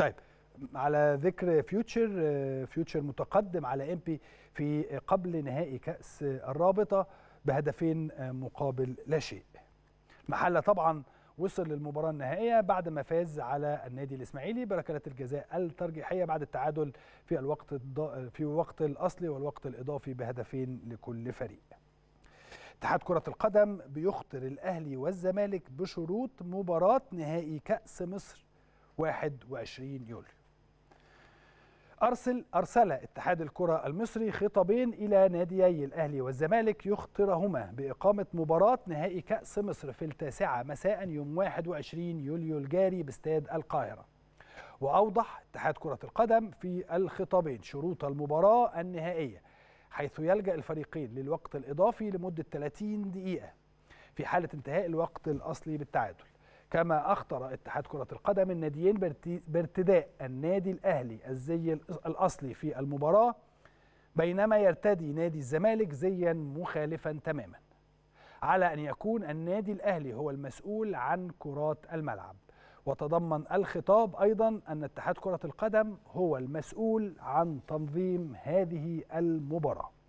طيب على ذكر فيوتشر فيوتشر متقدم على امبي في قبل نهائي كاس الرابطه بهدفين مقابل لا شيء محله طبعا وصل للمباراة النهائية بعد ما فاز على النادي الإسماعيلي بركلات الجزاء الترجيحية بعد التعادل في الوقت في الوقت الأصلي والوقت الإضافي بهدفين لكل فريق. اتحاد كرة القدم بيخطر الأهلي والزمالك بشروط مباراة نهائي كأس مصر 21 يوليو أرسل أرسل اتحاد الكرة المصري خطابين إلى ناديي الأهلي والزمالك يخطرهما بإقامة مباراة نهائي كأس مصر في التاسعة مساء يوم 21 يوليو الجاري باستاد القاهرة وأوضح اتحاد كرة القدم في الخطابين شروط المباراة النهائية حيث يلجأ الفريقين للوقت الإضافي لمدة 30 دقيقة في حالة انتهاء الوقت الأصلي بالتعادل كما أخطر اتحاد كرة القدم الناديين بارتداء النادي الأهلي الزي الأصلي في المباراة بينما يرتدي نادي الزمالك زيا مخالفا تماما على أن يكون النادي الأهلي هو المسؤول عن كرات الملعب وتضمن الخطاب أيضا أن اتحاد كرة القدم هو المسؤول عن تنظيم هذه المباراة